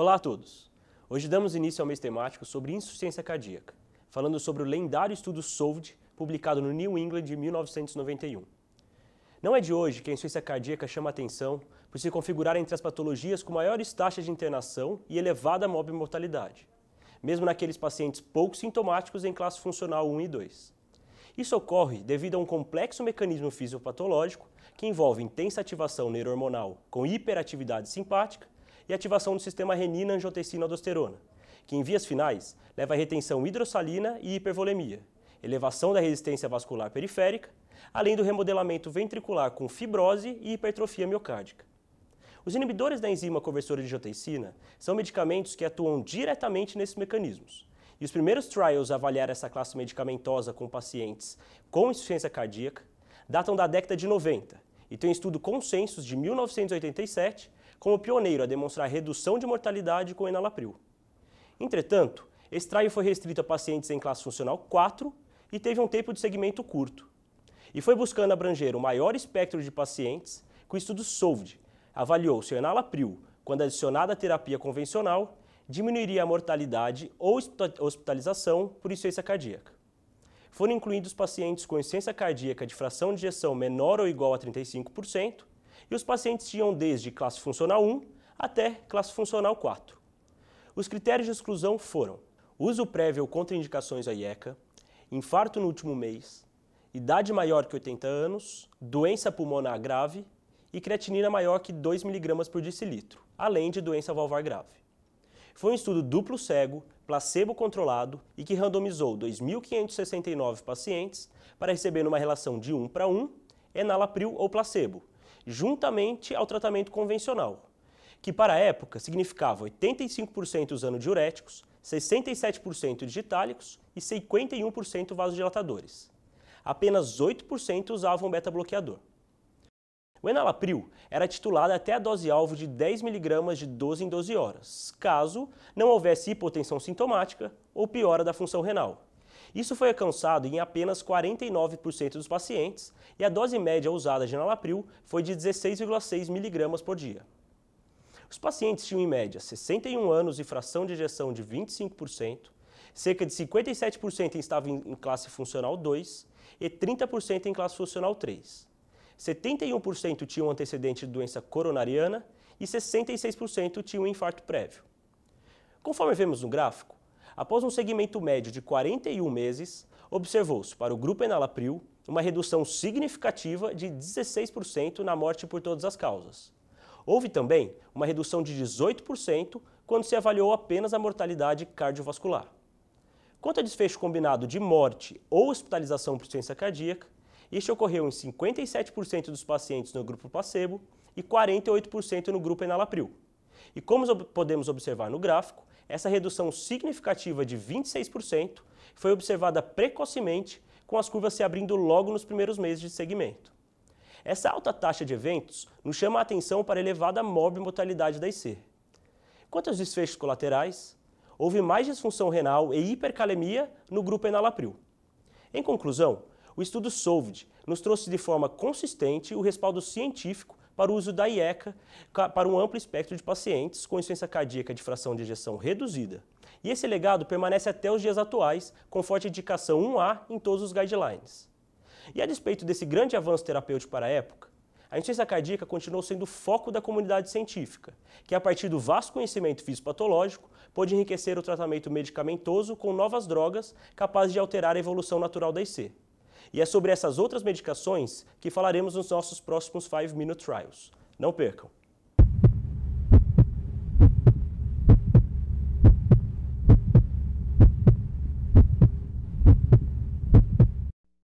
Olá a todos! Hoje damos início ao mês temático sobre insuficiência cardíaca, falando sobre o lendário estudo SOVD, publicado no New England em 1991. Não é de hoje que a insuficiência cardíaca chama atenção por se configurar entre as patologias com maiores taxas de internação e elevada mortalidade, mesmo naqueles pacientes pouco sintomáticos em classe funcional 1 e 2. Isso ocorre devido a um complexo mecanismo fisiopatológico que envolve intensa ativação neurohormonal com hiperatividade simpática e ativação do sistema renina-angiotensina-aldosterona, que em vias finais leva à retenção hidrossalina e hipervolemia, elevação da resistência vascular periférica, além do remodelamento ventricular com fibrose e hipertrofia miocárdica. Os inibidores da enzima conversora de angiotensina são medicamentos que atuam diretamente nesses mecanismos. E os primeiros trials a avaliar essa classe medicamentosa com pacientes com insuficiência cardíaca datam da década de 90 e tem um estudo consensos de 1987 como pioneiro a demonstrar redução de mortalidade com enalapril. Entretanto, esse trial foi restrito a pacientes em classe funcional 4 e teve um tempo de segmento curto. E foi buscando abranger o maior espectro de pacientes que o estudo SOLVD avaliou se o enalapril, quando adicionada à terapia convencional, diminuiria a mortalidade ou hospitalização por insuficiência cardíaca. Foram incluídos pacientes com insuficiência cardíaca de fração de injeção menor ou igual a 35%, e os pacientes tinham desde classe funcional 1 até classe funcional 4. Os critérios de exclusão foram uso prévio ou contraindicações à IECA, infarto no último mês, idade maior que 80 anos, doença pulmonar grave e creatinina maior que 2 mg por decilitro, além de doença valvar grave. Foi um estudo duplo cego, placebo controlado e que randomizou 2.569 pacientes para receber numa relação de 1 para 1 enalapril ou placebo, juntamente ao tratamento convencional, que para a época significava 85% usando diuréticos, 67% digitálicos e 51% vasodilatadores. Apenas 8% usavam beta-bloqueador. O enalapril era titulado até a dose-alvo de 10mg de 12 em 12 horas, caso não houvesse hipotensão sintomática ou piora da função renal. Isso foi alcançado em apenas 49% dos pacientes e a dose média usada de nalapril foi de 16,6 mg por dia. Os pacientes tinham em média 61 anos e fração de ejeção de 25%, cerca de 57% estavam em classe funcional 2 e 30% em classe funcional 3. 71% tinham antecedente de doença coronariana e 66% tinham infarto prévio. Conforme vemos no gráfico, Após um segmento médio de 41 meses, observou-se para o grupo enalapril uma redução significativa de 16% na morte por todas as causas. Houve também uma redução de 18% quando se avaliou apenas a mortalidade cardiovascular. Quanto a desfecho combinado de morte ou hospitalização por ciência cardíaca, este ocorreu em 57% dos pacientes no grupo placebo e 48% no grupo enalapril. E como podemos observar no gráfico, essa redução significativa de 26% foi observada precocemente, com as curvas se abrindo logo nos primeiros meses de segmento. Essa alta taxa de eventos nos chama a atenção para a elevada morbimortalidade da IC. Quanto aos desfechos colaterais, houve mais disfunção renal e hipercalemia no grupo enalapril. Em conclusão, o estudo SOLVED nos trouxe de forma consistente o respaldo científico para o uso da IECA para um amplo espectro de pacientes com insuficiência cardíaca de fração de ejeção reduzida. E esse legado permanece até os dias atuais, com forte indicação 1A em todos os guidelines. E a despeito desse grande avanço terapêutico para a época, a insuficiência cardíaca continuou sendo o foco da comunidade científica, que a partir do vasto conhecimento fisiopatológico pôde enriquecer o tratamento medicamentoso com novas drogas capazes de alterar a evolução natural da IC. E é sobre essas outras medicações que falaremos nos nossos próximos 5 Minute Trials. Não percam!